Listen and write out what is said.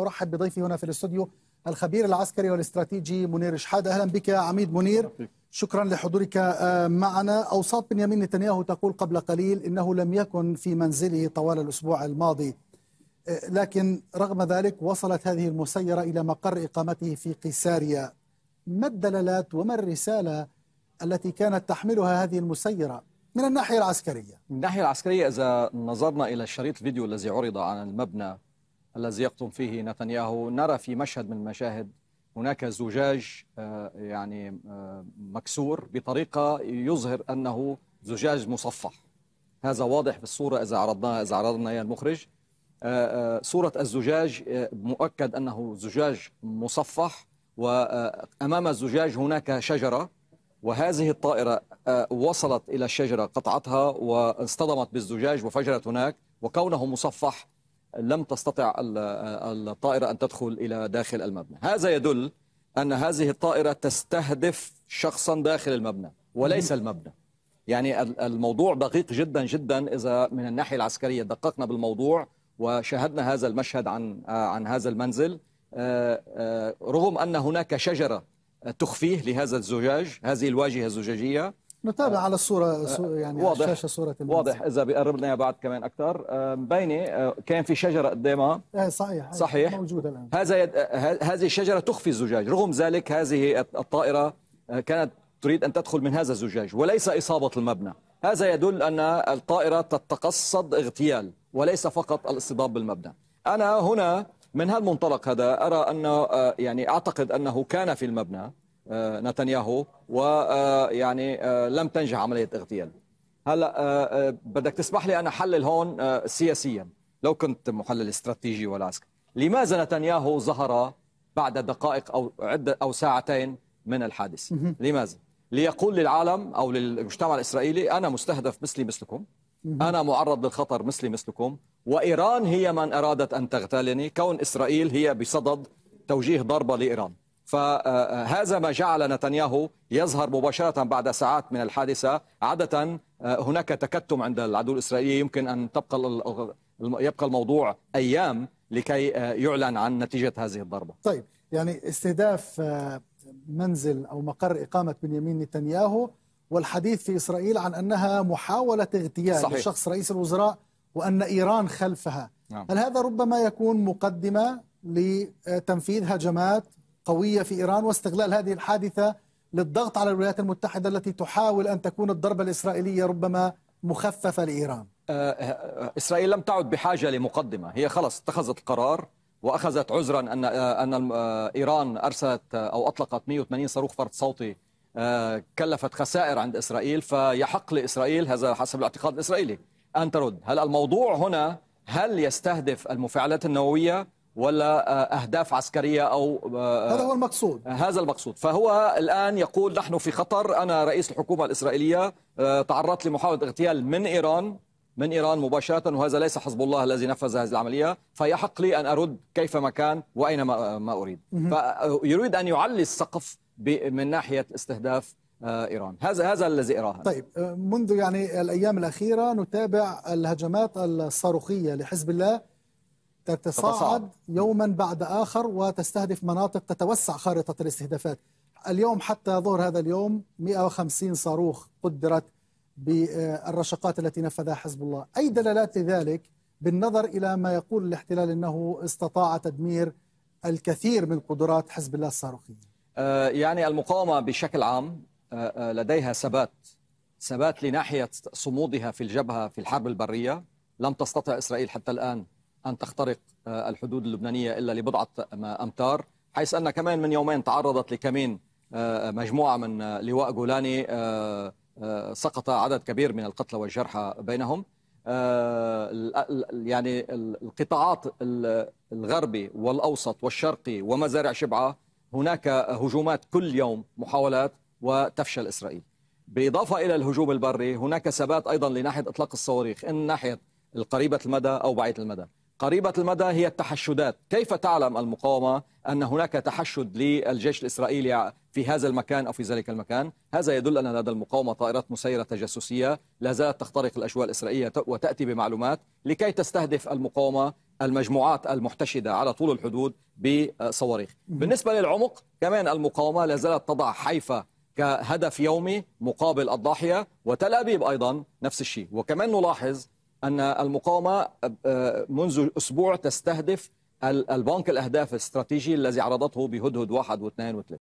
ارحب بضيفي هنا في الاستوديو الخبير العسكري والاستراتيجي منير شحاده اهلا بك يا عميد منير شكرا لحضورك آه، معنا اوساط بنيامين نتنياهو تقول قبل قليل انه لم يكن في منزله طوال الاسبوع الماضي آه، لكن رغم ذلك وصلت هذه المسيره الى مقر اقامته في قيساريا ما الدلالات وما الرساله التي كانت تحملها هذه المسيره من الناحيه العسكريه من الناحيه العسكريه اذا نظرنا الى شريط الفيديو الذي عرض عن المبنى الذي يقطن فيه نتنياهو نرى في مشهد من المشاهد هناك زجاج آه، يعني آه، مكسور بطريقة يظهر أنه زجاج مصفح هذا واضح في الصورة إذا عرضناها إذا عرضنا إياها المخرج آه، صورة الزجاج مؤكد أنه زجاج مصفح وأمام الزجاج هناك شجرة وهذه الطائرة وصلت إلى الشجرة قطعتها واصطدمت بالزجاج وفجرت هناك وكونه مصفح لم تستطع الطائرة أن تدخل إلى داخل المبنى هذا يدل أن هذه الطائرة تستهدف شخصا داخل المبنى وليس المبنى يعني الموضوع دقيق جدا جدا إذا من الناحية العسكرية دققنا بالموضوع وشاهدنا هذا المشهد عن عن هذا المنزل آه، آه، رغم أن هناك شجرة تخفيه لهذا الزجاج هذه الواجهة الزجاجية نتابع آه، على الصورة آه، يعني واضح على الشاشة صورة المنزل. واضح إذا بيقرب لنا بعد كمان أكثر آه، مبينة كان في شجرة قدامها صحيح صحيح موجودة الآن هذا يد... هذه الشجرة تخفي الزجاج رغم ذلك هذه الطائرة كانت تريد أن تدخل من هذا الزجاج وليس إصابة المبنى هذا يدل أن الطائرة تتقصد اغتيال وليس فقط الاصطدام بالمبنى أنا هنا من هالمنطلق هذا أرى أنه يعني أعتقد أنه كان في المبنى آه، نتنياهو ويعني آه، آه، لم تنجح عمليه اغتيال هلا بدك تسمح لي انا احلل هون سياسيا لو كنت محلل استراتيجي ولا عسكري لماذا نتنياهو ظهر بعد دقائق او عده او ساعتين من الحادث لماذا ليقول للعالم او للمجتمع الاسرائيلي انا مستهدف مثلي مثلكم انا معرض للخطر مثلي مثلكم وايران هي من ارادت ان تغتالني كون اسرائيل هي بصدد توجيه ضربه لايران فهذا ما جعل نتنياهو يظهر مباشرة بعد ساعات من الحادثة عادة آه، هناك تكتم عند العدو الإسرائيلي يمكن أن تبقى يبقى الموضوع أيام لكي آه، يعلن عن نتيجة هذه الضربة طيب يعني استهداف آه، منزل أو مقر إقامة بنيامين نتنياهو والحديث في إسرائيل عن أنها محاولة اغتيال صحيح. لشخص رئيس الوزراء وأن إيران خلفها نعم. هل هذا ربما يكون مقدمة لتنفيذ هجمات قوية في إيران واستغلال هذه الحادثة للضغط على الولايات المتحدة التي تحاول أن تكون الضربة الإسرائيلية ربما مخففة لإيران آه، آه، إسرائيل لم تعد بحاجة لمقدمة هي خلص اتخذت القرار وأخذت عذرا أن آه، أن إيران أرسلت أو أطلقت 180 صاروخ فرد صوتي كلفت خسائر عند إسرائيل فيحق لإسرائيل هذا حسب الاعتقاد الإسرائيلي أن ترد هل الموضوع هنا هل يستهدف المفاعلات النووية ولا آه، أهداف عسكرية أو آه، هذا هو المقصود هذا المقصود فهو الآن يقول نحن في خطر أنا رئيس الحكومة الإسرائيلية آه، تعرضت لمحاولة اغتيال من إيران من إيران مباشرة وهذا ليس حزب الله الذي نفذ هذه العملية فيحق لي أن أرد كيفما كان واين ما أريد فيريد أن يعلي السقف من ناحية استهداف ايران هذا هذا الذي اراه طيب منذ يعني الايام الاخيره نتابع الهجمات الصاروخيه لحزب الله تتصاعد يوما بعد آخر وتستهدف مناطق تتوسع خارطة الاستهدافات اليوم حتى ظهر هذا اليوم 150 صاروخ قدرت بالرشقات التي نفذها حزب الله أي دلالات لذلك بالنظر إلى ما يقول الاحتلال أنه استطاع تدمير الكثير من قدرات حزب الله الصاروخية آه، يعني المقاومة بشكل عام آه، آه، لديها ثبات ثبات لناحية صمودها في الجبهة في الحرب البرية لم تستطع إسرائيل حتى الآن أن تخترق آه، الحدود اللبنانية إلا لبضعة آه، أمتار حيث أن كمان من يومين تعرضت لكمين آه، مجموعة من لواء جولاني سقط عدد كبير من القتلى والجرحى بينهم يعني القطاعات الغربي والأوسط والشرقي ومزارع شبعة هناك هجومات كل يوم محاولات وتفشل إسرائيل بالإضافة إلى الهجوم البري هناك ثبات أيضا لناحية إطلاق الصواريخ إن ناحية القريبة المدى أو بعيدة المدى قريبة المدى هي التحشدات كيف تعلم المقاومة أن هناك تحشد للجيش الإسرائيلي في هذا المكان أو في ذلك المكان هذا يدل أن لدى المقاومة طائرات مسيرة تجسسية لا زالت تخترق الأجواء الإسرائيلية وتأتي بمعلومات لكي تستهدف المقاومة المجموعات المحتشدة على طول الحدود بصواريخ بالنسبة للعمق كمان المقاومة لا زالت تضع حيفا كهدف يومي مقابل الضاحية وتل أبيب أيضا نفس الشيء وكمان نلاحظ أن المقاومة آه، منذ أسبوع تستهدف البنك الأهداف الاستراتيجي الذي عرضته بهدهد واحد واثنين وثلاثة